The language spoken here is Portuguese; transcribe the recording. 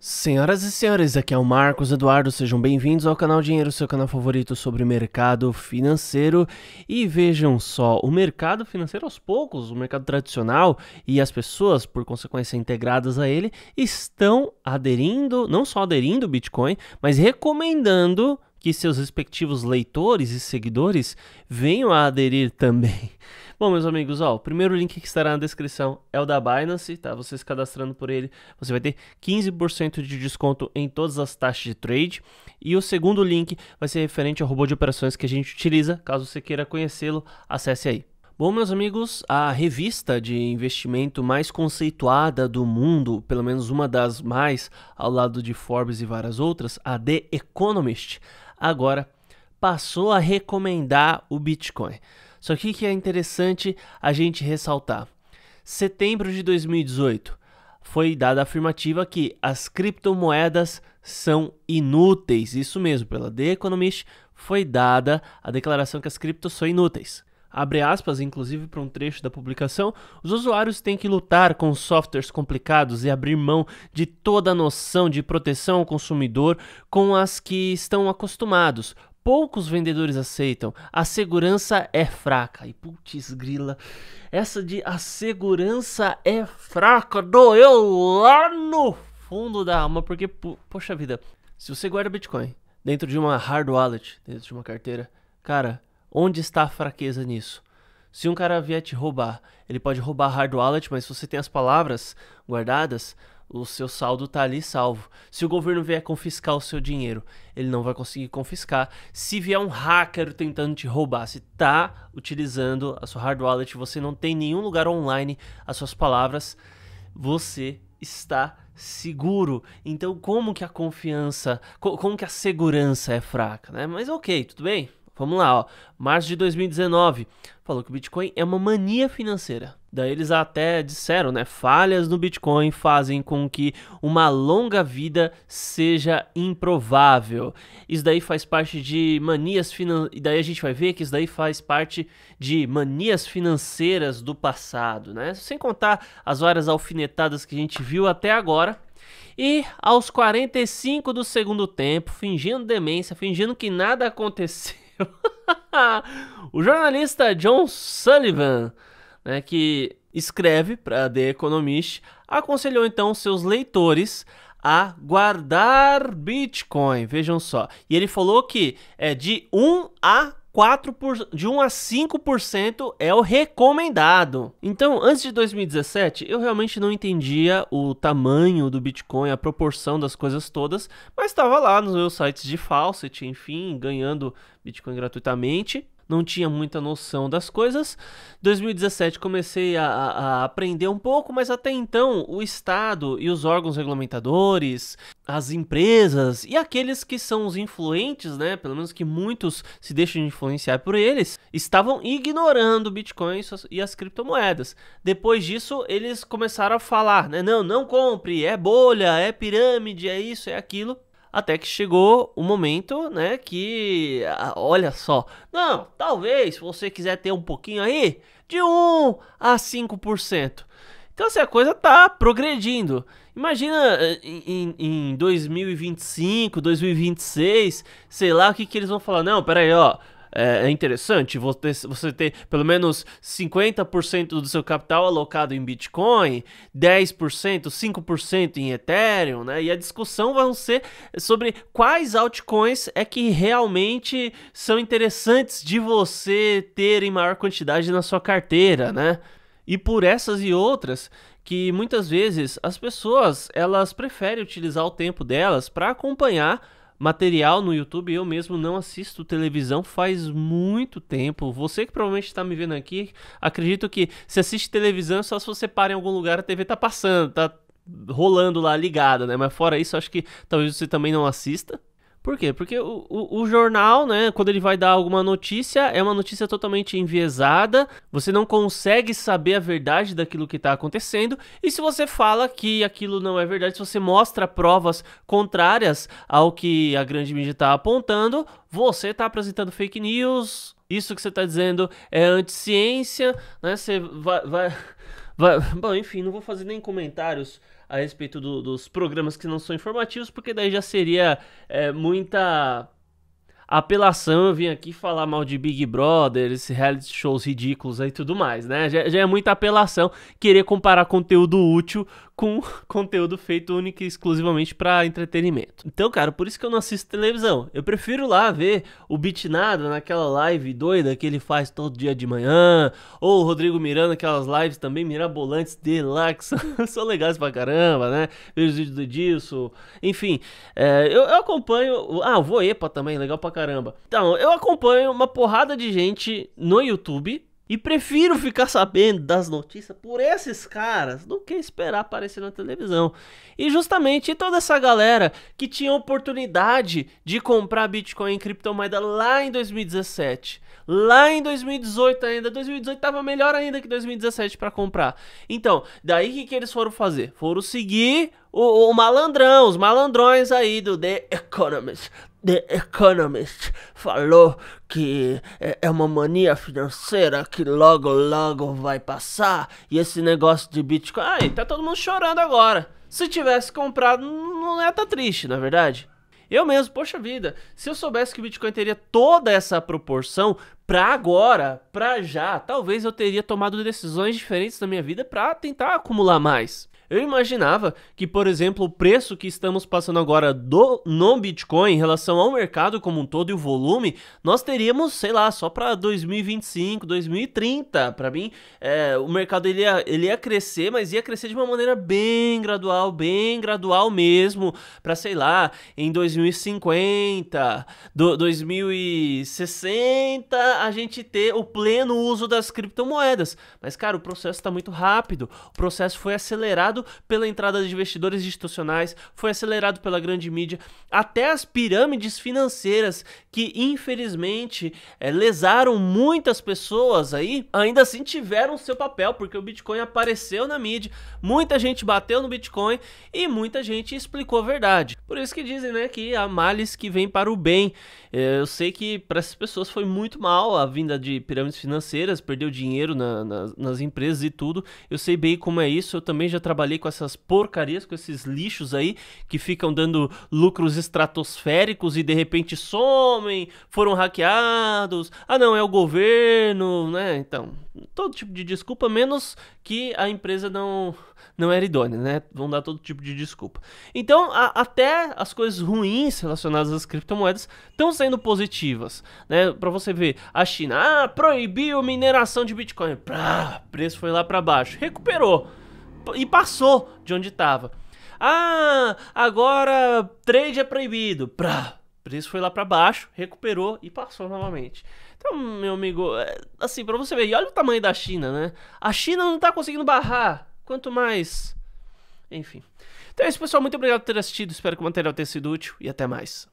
Senhoras e senhores, aqui é o Marcos Eduardo, sejam bem-vindos ao canal Dinheiro, seu canal favorito sobre mercado financeiro. E vejam só, o mercado financeiro aos poucos, o mercado tradicional e as pessoas, por consequência, integradas a ele, estão aderindo, não só aderindo ao Bitcoin, mas recomendando que seus respectivos leitores e seguidores venham a aderir também. Bom, meus amigos, ó, o primeiro link que estará na descrição é o da Binance, tá? Você se cadastrando por ele, você vai ter 15% de desconto em todas as taxas de trade. E o segundo link vai ser referente ao robô de operações que a gente utiliza. Caso você queira conhecê-lo, acesse aí. Bom, meus amigos, a revista de investimento mais conceituada do mundo, pelo menos uma das mais, ao lado de Forbes e várias outras, a The Economist, agora passou a recomendar o Bitcoin. Só que o que é interessante a gente ressaltar? Setembro de 2018 foi dada a afirmativa que as criptomoedas são inúteis. Isso mesmo, pela The Economist foi dada a declaração que as criptos são inúteis abre aspas, inclusive para um trecho da publicação, os usuários têm que lutar com softwares complicados e abrir mão de toda a noção de proteção ao consumidor com as que estão acostumados, poucos vendedores aceitam. A segurança é fraca. E putz grila, essa de a segurança é fraca doeu lá no fundo da alma, porque poxa vida, se você guarda Bitcoin dentro de uma hard wallet, dentro de uma carteira, cara, onde está a fraqueza nisso? Se um cara vier te roubar, ele pode roubar a hard wallet, mas se você tem as palavras guardadas, o seu saldo está ali salvo. Se o governo vier confiscar o seu dinheiro, ele não vai conseguir confiscar. Se vier um hacker tentando te roubar, se está utilizando a sua hard wallet, você não tem nenhum lugar online as suas palavras, você está seguro. Então, como que a confiança, como que a segurança é fraca, né? Mas ok, tudo bem. Vamos lá, ó. Março de 2019, falou que o Bitcoin é uma mania financeira. Daí eles até disseram, né? Falhas no Bitcoin fazem com que uma longa vida seja improvável. Isso daí faz parte de manias financeiras. E daí a gente vai ver que isso daí faz parte de manias financeiras do passado, né? Sem contar as várias alfinetadas que a gente viu até agora. E aos 45 do segundo tempo, fingindo demência, fingindo que nada aconteceu, o jornalista John Sullivan né, que escreve para The Economist, aconselhou então seus leitores a guardar Bitcoin. Vejam só. E ele falou que é de 1 a 4 por, de 1 a 5% é o recomendado. Então, antes de 2017, eu realmente não entendia o tamanho do Bitcoin, a proporção das coisas todas, mas estava lá nos meus sites de Faucet, enfim, ganhando Bitcoin gratuitamente não tinha muita noção das coisas. 2017 comecei a, a aprender um pouco, mas até então o Estado e os órgãos regulamentadores, as empresas e aqueles que são os influentes, né? Pelo menos que muitos se deixam influenciar por eles, estavam ignorando o Bitcoin e as criptomoedas. Depois disso, eles começaram a falar, né? Não, não compre, é bolha, é pirâmide, é isso, é aquilo. Até que chegou o momento, né, que olha só. Não, talvez se você quiser ter um pouquinho aí de 1 a 5%. Então assim, a coisa tá progredindo. Imagina eh, em, em 2025, 2026, sei lá o que que eles vão falar. Não, peraí, ó. É, é, interessante você, ter pelo menos 50% do seu capital alocado em Bitcoin, 10%, 5% em Ethereum, né? E a discussão vai ser sobre quais altcoins é que realmente são interessantes de você ter em maior quantidade na sua carteira, né? E por essas e outras, que muitas vezes as pessoas elas preferem utilizar o tempo delas para acompanhar material no YouTube. Eu mesmo não assisto televisão faz muito tempo. Você que provavelmente está me vendo aqui, acredito que se assiste televisão é só se você para em algum lugar, a TV tá passando, tá rolando lá ligada, né? Mas fora isso, acho que talvez você também não assista. Por quê? Porque o, o, o, jornal, né, quando ele vai dar alguma notícia, é uma notícia totalmente enviesada, você não consegue saber a verdade daquilo que está acontecendo, e se você fala que aquilo não é verdade, se você mostra provas contrárias ao que a grande mídia está apontando, você está apresentando fake news, isso que você está dizendo é anticiência, né, você vai, vai, vai... Bom, enfim, não vou fazer nem comentários a respeito do, dos programas que não são informativos, porque daí já seria é, muita apelação vim aqui falar mal de Big Brother, esses reality shows ridículos aí e tudo mais, né? Já, já, é muita apelação querer comparar conteúdo útil com conteúdo feito única e exclusivamente para entretenimento. Então, cara, por isso que eu não assisto televisão. Eu prefiro lá ver o Bitnado naquela live doida que ele faz todo dia de manhã, ou o Rodrigo Miranda, aquelas lives também mirabolantes dele lá, que são, são legais pra caramba, né? Vejo os vídeos disso, enfim. É, eu, eu, acompanho... Ah, o Voepa também, legal pra caramba caramba. Então, eu acompanho uma porrada de gente no YouTube e prefiro ficar sabendo das notícias por esses caras do que esperar aparecer na televisão. E justamente toda essa galera que tinha oportunidade de comprar Bitcoin e criptomoeda lá em 2017, lá em 2018 ainda, 2018 estava melhor ainda que 2017 para comprar. Então, daí que que eles foram fazer? Foram seguir o, o malandrão, os malandrões aí do The Economist. The Economist falou que é, é uma mania financeira que logo logo vai passar e esse negócio de Bitcoin. Ai, tá todo mundo chorando agora. Se tivesse comprado, não é tão tá triste, na é verdade. Eu mesmo, poxa vida, se eu soubesse que o Bitcoin teria toda essa proporção pra agora, pra já, talvez eu teria tomado decisões diferentes na minha vida pra tentar acumular mais. Eu imaginava que, por exemplo, o preço que estamos passando agora do no Bitcoin em relação ao mercado como um todo e o volume, nós teríamos, sei lá, só para 2025, 2030. Para mim, é, o mercado ele ia, ele ia crescer, mas ia crescer de uma maneira bem gradual, bem gradual mesmo, para sei lá, em 2050, do, 2060, a gente ter o pleno uso das criptomoedas. Mas cara, o processo está muito rápido. O processo foi acelerado acelerado pela entrada de investidores institucionais, foi acelerado pela grande mídia, até as pirâmides financeiras que infelizmente é, lesaram muitas pessoas aí, ainda assim tiveram seu papel, porque o Bitcoin apareceu na mídia, muita gente bateu no Bitcoin e muita gente explicou a verdade. Por isso que dizem, né, que há males que vêm para o bem. Eh, eu sei que para essas pessoas foi muito mal a vinda de pirâmides financeiras, perdeu dinheiro na, na, nas empresas e tudo. Eu sei bem como é isso, eu também já trabalhei ali com essas porcarias, com esses lixos aí que ficam dando lucros estratosféricos e de repente somem, foram hackeados. Ah, não, é o governo, né? Então, todo tipo de desculpa, menos que a empresa não não era idônea, né? Vão dar todo tipo de desculpa. Então, a, até as coisas ruins relacionadas às criptomoedas estão sendo positivas, né? Para você ver, a China ah, proibiu mineração de Bitcoin, Prá, preço foi lá para baixo, recuperou e passou de onde estava. Ah, agora trade é proibido. Pra, por isso foi lá para baixo, recuperou e passou novamente. Então, meu amigo, é, assim, para você ver, e olha o tamanho da China, né? A China não tá conseguindo barrar, quanto mais. Enfim. Então é isso, pessoal. Muito obrigado por ter assistido. Espero que o material tenha sido útil e até mais.